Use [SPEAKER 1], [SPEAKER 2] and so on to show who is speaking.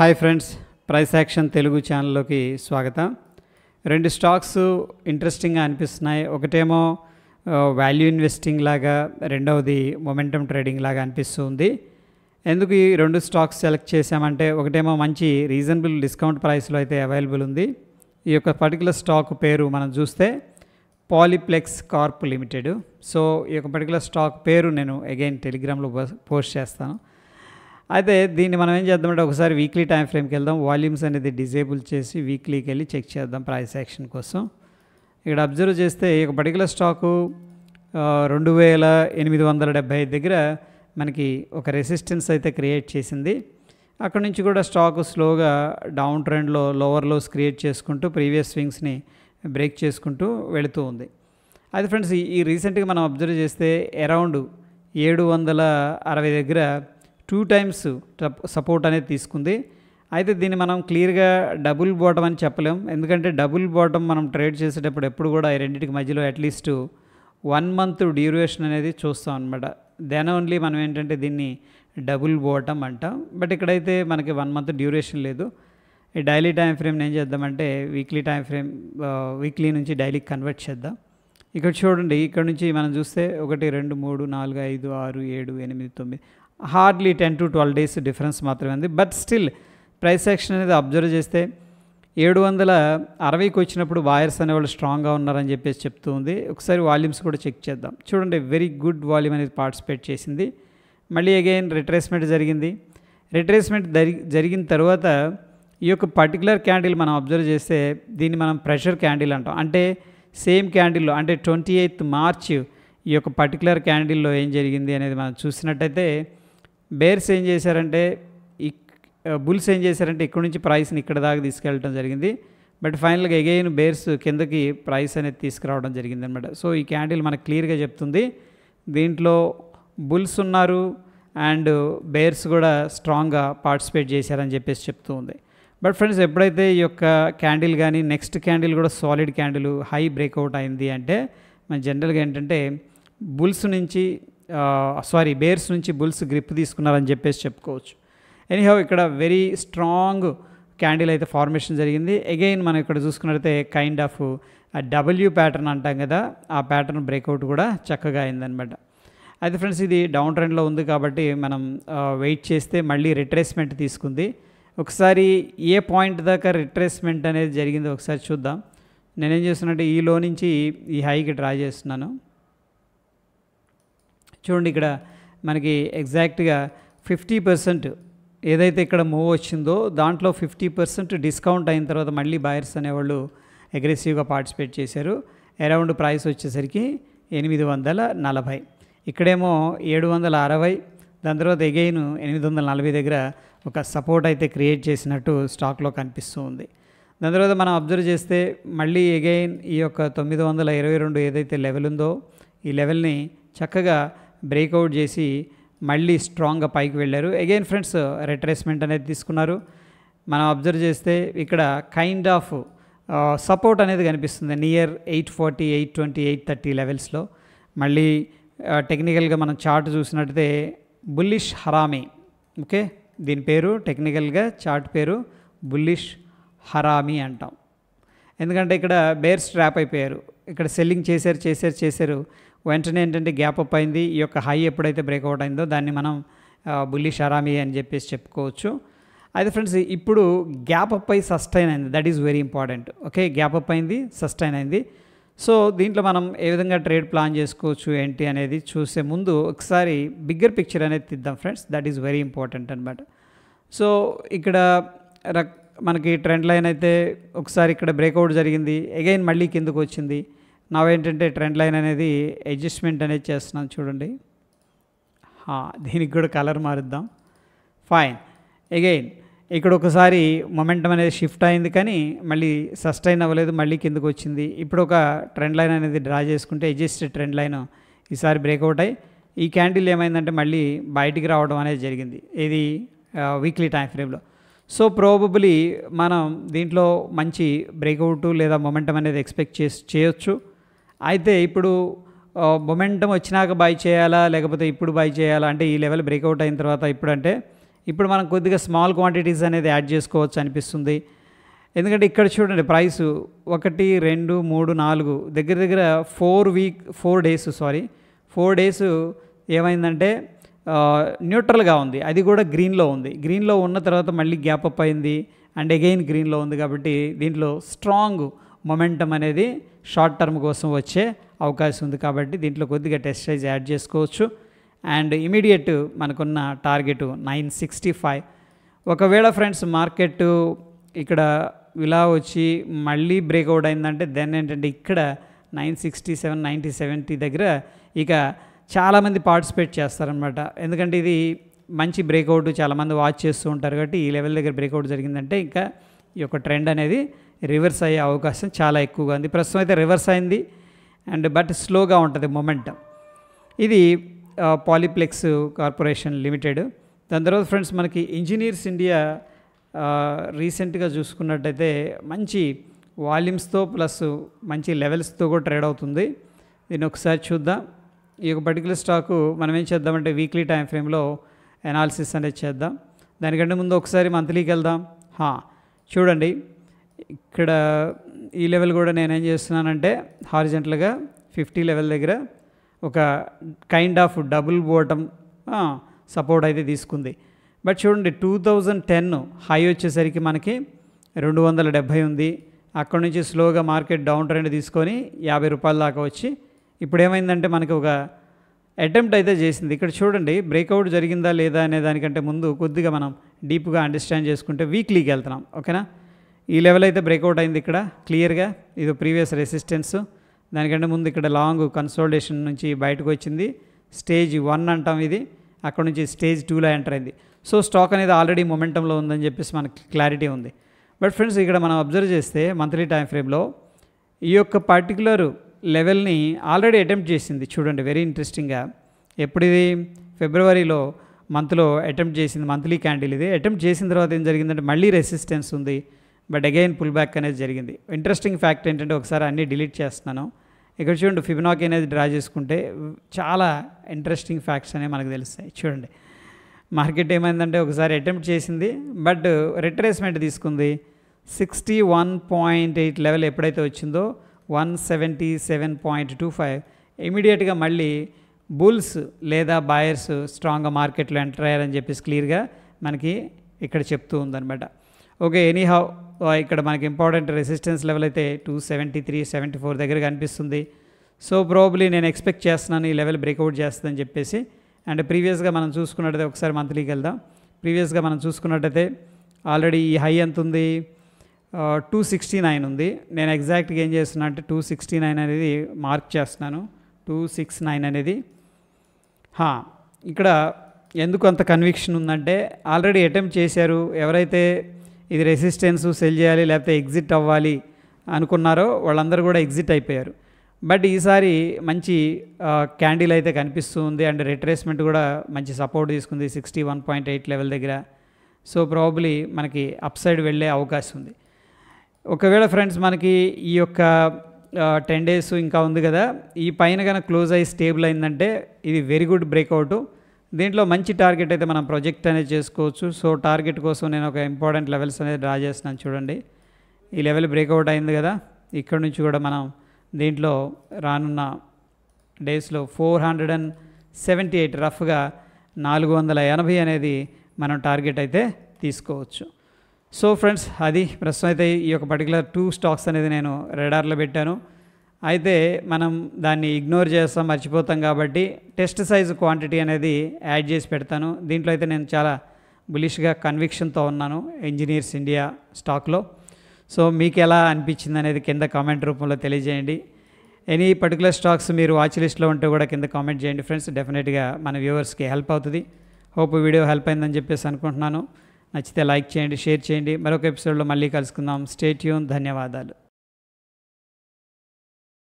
[SPEAKER 1] hi friends price action Telugu ఛానల్లోకి స్వాగతం రెండు స్టాక్స్ ఇంట్రెస్టింగ్గా అనిపిస్తున్నాయి ఒకటేమో వాల్యూ ఇన్వెస్టింగ్ లాగా రెండవది మొమెంటం ట్రేడింగ్ లాగా అనిపిస్తుంది ఎందుకు ఈ రెండు స్టాక్స్ సెలెక్ట్ చేశామంటే ఒకటేమో మంచి రీజనబుల్ డిస్కౌంట్ ప్రైస్లో అయితే అవైలబుల్ ఉంది ఈ యొక్క పర్టికులర్ స్టాక్ పేరు మనం చూస్తే పాలిప్లెక్స్ కార్ప్ లిమిటెడ్ సో ఈ యొక్క పర్టికులర్ స్టాక్ పేరు నేను అగైన్ టెలిగ్రామ్లో పోస్ట్ చేస్తాను అయితే దీన్ని మనం ఏం చేద్దామంటే ఒకసారి వీక్లీ టైం ఫ్రేమ్కి వెళ్దాం వాల్యూమ్స్ అనేది డిజేబుల్ చేసి వీక్లీకి వెళ్ళి చెక్ చేద్దాం ప్రైస్ యాక్షన్ కోసం ఇక్కడ అబ్జర్వ్ చేస్తే ఒక పర్టికులర్ స్టాకు రెండు వేల ఎనిమిది వందల డెబ్బై ఐదు దగ్గర మనకి ఒక రెసిస్టెన్స్ అయితే క్రియేట్ చేసింది అక్కడ నుంచి కూడా స్టాక్ స్లోగా డౌన్ ట్రెండ్లో లోవర్ లోస్ క్రియేట్ చేసుకుంటూ ప్రీవియస్ స్వింగ్స్ని బ్రేక్ చేసుకుంటూ వెళుతూ ఉంది అయితే ఫ్రెండ్స్ ఈ రీసెంట్గా మనం అబ్జర్వ్ చేస్తే అరౌండ్ ఏడు వందల అరవై దగ్గర టూ టైమ్స్ సపోర్ట్ అనేది తీసుకుంది అయితే దీన్ని మనం క్లియర్గా డబుల్ బాటమ్ అని చెప్పలేం ఎందుకంటే డబుల్ బాటమ్ మనం ట్రేడ్ చేసేటప్పుడు ఎప్పుడు కూడా ఈ రెండింటికి మధ్యలో అట్లీస్ట్ వన్ మంత్ డ్యూరేషన్ అనేది చూస్తాం అనమాట దెన్ ఓన్లీ మనం ఏంటంటే దీన్ని డబుల్ బోటం అంటాం బట్ ఇక్కడైతే మనకి వన్ మంత్ డ్యూరేషన్ లేదు ఈ డైలీ టైం ఫ్రేమ్ని ఏం చేద్దామంటే వీక్లీ టైం ఫ్రేమ్ వీక్లీ నుంచి డైలీకి కన్వర్ట్ చేద్దాం ఇక్కడ చూడండి ఇక్కడ నుంచి మనం చూస్తే ఒకటి రెండు మూడు నాలుగు ఐదు ఆరు ఏడు ఎనిమిది తొమ్మిది hardly ten to twelve days difference మాత్రమే ఉంది బట్ స్టిల్ ప్రైస్ యాక్షన్ అనేది అబ్జర్వ్ చేస్తే ఏడు వందల అరవైకి వచ్చినప్పుడు బాయర్స్ అనేవాళ్ళు స్ట్రాంగ్గా ఉన్నారని చెప్పేసి చెప్తూ ఉంది ఒకసారి వాల్యూమ్స్ కూడా చెక్ చేద్దాం చూడండి వెరీ గుడ్ వాల్యూమ్ అనేది పార్టిసిపేట్ చేసింది మళ్ళీ అగైన్ రిట్రేస్మెంట్ జరిగింది రిట్రేస్మెంట్ జరిగిన తర్వాత ఈ యొక్క పర్టికులర్ క్యాండిల్ మనం అబ్జర్వ్ చేస్తే దీన్ని మనం ప్రెషర్ క్యాండిల్ అంటాం అంటే సేమ్ క్యాండిల్లో అంటే ట్వంటీ ఎయిత్ మార్చ్ ఈ యొక్క పర్టికులర్ క్యాండిల్లో ఏం జరిగింది అనేది మనం చూసినట్టయితే బేర్స్ ఏం చేశారంటే ఇక్ బుల్స్ ఏం చేశారంటే ఇక్కడ నుంచి ప్రైస్ని ఇక్కడ దాకా తీసుకెళ్ళడం జరిగింది బట్ ఫైనల్గా ఎగైన్ బేర్స్ కిందకి ప్రైస్ అనేది తీసుకురావడం జరిగింది అనమాట సో ఈ క్యాండిల్ మనకు క్లియర్గా చెప్తుంది దీంట్లో బుల్స్ ఉన్నారు అండ్ బేర్స్ కూడా స్ట్రాంగ్గా పార్టిసిపేట్ చేశారని చెప్పేసి చెప్తూ ఉంది బట్ ఫ్రెండ్స్ ఎప్పుడైతే ఈ యొక్క క్యాండిల్ కానీ నెక్స్ట్ క్యాండిల్ కూడా సాలిడ్ క్యాండిల్ హై బ్రేక్అవుట్ అయింది అంటే మన జనరల్గా ఏంటంటే బుల్స్ నుంచి సారీ బేర్స్ నుంచి బుల్స్ గ్రిప్ తీసుకున్నారని చెప్పేసి చెప్పుకోవచ్చు ఎనీహౌ ఇక్కడ వెరీ స్ట్రాంగ్ క్యాండిల్ అయితే ఫార్మేషన్ జరిగింది అగైన్ మనం ఇక్కడ చూసుకున్నట్లయితే కైండ్ ఆఫ్ డబ్ల్యూ ప్యాటర్న్ అంటాం కదా ఆ ప్యాటర్న్ బ్రేక్అవుట్ కూడా చక్కగా అయిందనమాట అయితే ఫ్రెండ్స్ ఇది డౌన్ ట్రెండ్లో ఉంది కాబట్టి మనం వెయిట్ చేస్తే మళ్ళీ రిట్రేస్మెంట్ తీసుకుంది ఒకసారి ఏ పాయింట్ దాకా రిట్రేస్మెంట్ అనేది జరిగిందో ఒకసారి చూద్దాం నేనేం చేస్తున్నట్టే ఈ లో నుంచి ఈ హైకి డ్రా చేస్తున్నాను చూడండి ఇక్కడ మనకి ఎగ్జాక్ట్గా ఫిఫ్టీ పర్సెంట్ ఏదైతే ఇక్కడ మూవ్ వచ్చిందో దాంట్లో ఫిఫ్టీ పర్సెంట్ డిస్కౌంట్ అయిన తర్వాత మళ్ళీ బయర్స్ అనేవాళ్ళు అగ్రెసివ్గా పార్టిసిపేట్ చేశారు అరౌండ్ ప్రైస్ వచ్చేసరికి ఎనిమిది వందల నలభై ఇక్కడేమో ఏడు వందల అరవై దాని తర్వాత ఎగైన్ ఎనిమిది వందల నలభై దగ్గర ఒక సపోర్ట్ అయితే క్రియేట్ చేసినట్టు స్టాక్లో కనిపిస్తూ ఉంది దాని తర్వాత మనం అబ్జర్వ్ చేస్తే మళ్ళీ ఎగైన్ ఈ యొక్క తొమ్మిది వందల ఇరవై రెండు ఏదైతే లెవెల్ ఉందో ఈ లెవెల్ని చక్కగా బ్రేక్అవుట్ చేసి మళ్ళీ స్ట్రాంగ్గా పైకి వెళ్ళారు అగైన్ ఫ్రెండ్స్ రిట్రేస్మెంట్ అనేది తీసుకున్నారు మనం అబ్జర్వ్ చేస్తే ఇక్కడ కైండ్ ఆఫ్ సపోర్ట్ అనేది కనిపిస్తుంది near eight forty eight twenty eight thirty లెవెల్స్లో మళ్ళీ టెక్నికల్గా మనం చార్ట్ చూసినట్టయితే బుల్లిష్ హరామీ ఓకే దీని పేరు టెక్నికల్గా చార్ట్ పేరు బుల్లిష్ హరామీ అంటాం ఎందుకంటే ఇక్కడ బేర్స్ ట్రాప్ అయిపోయారు ఇక్కడ సెల్లింగ్ చేశారు చేశారు చేశారు వెంటనే ఏంటంటే గ్యాప్ అప్ అయింది ఈ యొక్క హై ఎప్పుడైతే బ్రేక్అవుట్ అయిందో దాన్ని మనం బుల్లిష్ హరామీ అని చెప్పేసి చెప్పుకోవచ్చు అయితే ఫ్రెండ్స్ ఇప్పుడు గ్యాప్ అప్ అయి సస్టైన్ అయింది that is very important okay gap up అయింది సస్టైన్ అయింది సో దీంట్లో మనం ఏ విధంగా ట్రేడ్ ప్లాన్ చేసుకోవచ్చు ఏంటి అనేది చూసే ముందు ఒకసారి బిగ్గర్ పిక్చర్ అనేది తిద్దాం friends that is very important అనమాట సో ఇక్కడ రక్ మనకి ట్రెండ్ లైన్ అయితే ఒకసారి ఇక్కడ బ్రేక్అవుట్ జరిగింది అగైన్ మళ్ళీ కిందకు వచ్చింది ఏంటంటే ట్రెండ్ లైన్ అనేది అడ్జస్ట్మెంట్ అనేది చేస్తున్నాం చూడండి దీనికి కూడా కలర్ మారుద్దాం ఫైన్ అగైన్ ఇక్కడ ఒకసారి మొమెంటం అనేది షిఫ్ట్ అయింది కానీ మళ్ళీ సస్టైన్ అవ్వలేదు మళ్ళీ కిందకు వచ్చింది ఇప్పుడు ఒక ట్రెండ్ లైన్ అనేది డ్రా చేసుకుంటే ఎడ్జస్ట్ ట్రెండ్ లైన్ ఈసారి బ్రేక్అవుట్ అయ్యి ఈ క్యాండిల్ ఏమైందంటే మళ్ళీ బయటికి రావడం అనేది జరిగింది ఇది వీక్లీ టైం ఫ్రేమ్లో సో ప్రాబబ్లీ మనం దీంట్లో మంచి బ్రేక్అవుట్ లేదా మొమెంటం అనేది ఎక్స్పెక్ట్ చేసి చేయొచ్చు అయితే ఇప్పుడు మొమెంటం వచ్చినాక బై చేయాలా లేకపోతే ఇప్పుడు బై చేయాలా అంటే ఈ లెవెల్ బ్రేక్అవుట్ అయిన తర్వాత ఇప్పుడంటే అంటే ఇప్పుడు మనం కొద్దిగా స్మాల్ క్వాంటిటీస్ అనేది యాడ్ చేసుకోవచ్చు అనిపిస్తుంది ఎందుకంటే ఇక్కడ చూడండి ప్రైస్ ఒకటి రెండు మూడు నాలుగు దగ్గర దగ్గర four week four days sorry four days ఏమైందంటే న్యూట్రల్గా ఉంది అది కూడా గ్రీన్లో ఉంది గ్రీన్లో ఉన్న తర్వాత మళ్ళీ గ్యాప్ అప్ అయింది అండ్ అగెయిన్ గ్రీన్లో ఉంది కాబట్టి దీంట్లో స్ట్రాంగ్ మొమెంటం అనేది షార్ట్ టర్మ్ కోసం వచ్చే అవకాశం ఉంది కాబట్టి దీంట్లో కొద్దిగా టెస్ట్ సైజ్ యాడ్ చేసుకోవచ్చు అండ్ ఇమీడియట్ మనకున్న టార్గెట్ నైన్ సిక్స్టీ ఫైవ్ ఒకవేళ ఫ్రెండ్స్ మార్కెట్ ఇక్కడ ఇలా వచ్చి మళ్ళీ బ్రేక్అవుట్ అయిందంటే దెన్ ఏంటంటే ఇక్కడ nine sixty seven ninety seventy దగ్గర ఇక చాలామంది పార్టిసిపేట్ చేస్తారనమాట ఎందుకంటే ఇది మంచి బ్రేక్అవుట్ చాలామంది వాచ్ చేస్తూ ఉంటారు కాబట్టి ఈ లెవెల్ దగ్గర బ్రేక్అవుట్ జరిగిందంటే ఇంకా ఈ యొక్క ట్రెండ్ అనేది రివర్స్ అయ్యే అవకాశం చాలా ఎక్కువగా ఉంది ప్రస్తుతం అయితే రివర్స్ అయింది అండ్ బట్ స్లోగా ఉంటుంది మొమెంటం ఇది పాలిప్లెక్స్ కార్పొరేషన్ లిమిటెడ్ దాని తర్వాత ఫ్రెండ్స్ మనకి ఇంజనీర్స్ ఇండియా రీసెంట్గా చూసుకున్నట్టయితే మంచి వాల్యూమ్స్తో ప్లస్ మంచి లెవెల్స్తో కూడా ట్రేడ్ అవుతుంది దీన్ని ఒకసారి చూద్దాం ఈ యొక్క పర్టికులర్ స్టాకు మనం ఏం చేద్దామంటే వీక్లీ టైం ఫ్రేమ్లో ఎనాలిసిస్ అనేది చేద్దాం దానికంటే ముందు ఒకసారి మంత్లీకి వెళ్దాం చూడండి ఇక్కడ ఈ లెవెల్ కూడా నేనేం చేస్తున్నానంటే హారిజెంటల్గా ఫిఫ్టీ లెవెల్ దగ్గర ఒక kind of double bottom support అయితే తీసుకుంది బట్ చూడండి టూ థౌజండ్ టెన్ హై వచ్చేసరికి మనకి రెండు వందల డెబ్భై ఉంది అక్కడ నుంచి స్లోగా మార్కెట్ డౌన్ ట్రెండ్ తీసుకొని యాభై రూపాయల దాకా వచ్చి ఇప్పుడు ఏమైందంటే మనకి ఒక అటెంప్ట్ అయితే చేసింది ఇక్కడ చూడండి బ్రేక్అవుట్ జరిగిందా లేదా అనే దానికంటే ముందు కొద్దిగా మనం డీప్గా అండర్స్టాండ్ చేసుకుంటే వీక్లీకి వెళ్తున్నాం ఓకేనా ఈ లెవెల్ అయితే బ్రేక్అవుట్ అయింది ఇక్కడ క్లియర్గా ఇది ప్రీవియస్ రెసిస్టెన్సు దానికంటే ముందు ఇక్కడ లాంగ్ కన్సోల్టేషన్ నుంచి బయటకు వచ్చింది స్టేజ్ వన్ అంటాం ఇది అక్కడ నుంచి స్టేజ్ టూలో ఎంటర్ అయింది సో స్టాక్ అనేది ఆల్రెడీ మొమెంటంలో ఉందని చెప్పేసి మనకి క్లారిటీ ఉంది బట్ ఫ్రెండ్స్ ఇక్కడ మనం అబ్జర్వ్ చేస్తే మంత్లీ టైం ఫ్రేమ్లో ఈ యొక్క పర్టికులర్ లెవెల్ని ఆల్రెడీ అటెంప్ట్ చేసింది చూడండి వెరీ ఇంట్రెస్టింగ్గా ఎప్పుడు ఇది ఫిబ్రవరిలో మంత్లో అటెంప్ట్ చేసింది మంత్లీ క్యాండిల్ ఇది అటెంప్ట్ చేసిన తర్వాత ఏం జరిగిందంటే మళ్ళీ రెసిస్టెన్స్ ఉంది బట్ అగైన్ పుల్ బ్యాక్ అనేది జరిగింది ఇంట్రెస్టింగ్ ఫ్యాక్ట్ ఏంటంటే ఒకసారి అన్నీ డిలీట్ చేస్తున్నాను ఇక్కడ చూడండి ఫిబినాకి అనేది డ్రా చేసుకుంటే చాలా ఇంట్రెస్టింగ్ ఫ్యాక్ట్స్ అనేవి మనకు తెలుస్తాయి చూడండి మార్కెట్ ఏమైందంటే ఒకసారి అటెంప్ట్ చేసింది బట్ రిట్రేస్మెంట్ తీసుకుంది sixty one point eight level ఎప్పుడైతే వచ్చిందో one seventy seven point two five ఇమీడియట్గా మళ్ళీ బుల్స్ లేదా బాయర్స్ స్ట్రాంగ్గా మార్కెట్లో ఎంటర్ అయ్యారని చెప్పేసి క్లియర్గా మనకి ఇక్కడ చెప్తూ ఉందనమాట ఓకే ఎనీహౌ ఇక్కడ మనకి ఇంపార్టెంట్ రెసిస్టెన్స్ లెవెల్ అయితే two seventy three seventy four దగ్గర కనిపిస్తుంది సో ప్రాబ్లీ నేను ఎక్స్పెక్ట్ చేస్తున్నాను ఈ లెవెల్ బ్రేక్అవుట్ చేస్తుందని చెప్పేసి అండ్ ప్రీవియస్గా మనం చూసుకున్నట్టయితే ఒకసారి మంత్లీకి వెళ్దాం ప్రీవియస్గా మనం చూసుకున్నట్టయితే ఆల్రెడీ ఈ హై ఎంత ఉంది టూ సిక్స్టీ నైన్ ఉంది నేను ఎగ్జాక్ట్గా ఏం చేస్తున్నా అంటే టూ సిక్స్టీ నైన్ అనేది మార్క్ చేస్తున్నాను టూ సిక్స్ నైన్ అనేది ఇక్కడ ఎందుకు అంత కన్విక్షన్ ఉందంటే ఆల్రెడీ అటెంప్ట్ చేశారు ఎవరైతే ఇది రెసిస్టెన్స్ సెల్ చేయాలి లేకపోతే ఎగ్జిట్ అవ్వాలి అనుకున్నారో వాళ్ళందరూ కూడా ఎగ్జిట్ అయిపోయారు బట్ ఈసారి మంచి క్యాండిల్ అయితే కనిపిస్తుంది అండ్ రిట్రేస్మెంట్ కూడా మంచి సపోర్ట్ తీసుకుంది sixty one point eight level దగ్గర సో ప్రాబ్లీ మనకి అప్ సైడ్ వెళ్ళే అవకాశం ఉంది ఒకవేళ ఫ్రెండ్స్ మనకి ఈ యొక్క టెన్ డేస్ ఇంకా ఉంది కదా ఈ పైన కనుక క్లోజ్ అయ్యి స్టేబుల్ అయిందంటే ఇది వెరీ గుడ్ బ్రేక్అవుట్ దీంట్లో మంచి టార్గెట్ అయితే మనం ప్రొజెక్ట్ అనేది చేసుకోవచ్చు సో టార్గెట్ కోసం నేను ఒక ఇంపార్టెంట్ లెవెల్స్ అనేది డ్రా చేస్తున్నాను చూడండి ఈ లెవెల్ బ్రేక్అవుట్ అయింది కదా ఇక్కడ నుంచి కూడా మనం దీంట్లో రానున్న డేస్లో four hundred and seventy eight రఫ్గా నాలుగు వందల ఎనభై అనేది మనం టార్గెట్ అయితే తీసుకోవచ్చు సో ఫ్రెండ్స్ అది ప్రస్తుతం అయితే ఈ యొక్క పర్టికులర్ టూ స్టాక్స్ అనేది నేను రెడార్లో పెట్టాను అయితే మనం దాన్ని ఇగ్నోర్ చేస్తాం మర్చిపోతాం కాబట్టి టెస్ట్ సైజు క్వాంటిటీ అనేది యాడ్ చేసి పెడతాను దీంట్లో అయితే నేను చాలా బులిష్గా కన్విక్షన్తో ఉన్నాను ఇంజనీర్స్ ఇండియా స్టాక్లో సో మీకు ఎలా అనిపించింది అనేది కింద కామెంట్ రూపంలో తెలియజేయండి ఎనీ పర్టికులర్ స్టాక్స్ మీరు వాచ్ లిస్ట్లో ఉంటే కూడా కింద కామెంట్ చేయండి ఫ్రెండ్స్ డెఫినెట్గా మన వ్యూవర్స్కి హెల్ప్ అవుతుంది హోప్ వీడియో హెల్ప్ అయిందని చెప్పేసి అనుకుంటున్నాను నచ్చితే లైక్ చేయండి షేర్ చేయండి మరొక ఎపిసోడ్లో మళ్ళీ కలుసుకుందాం స్టేట్యూన్ ధన్యవాదాలు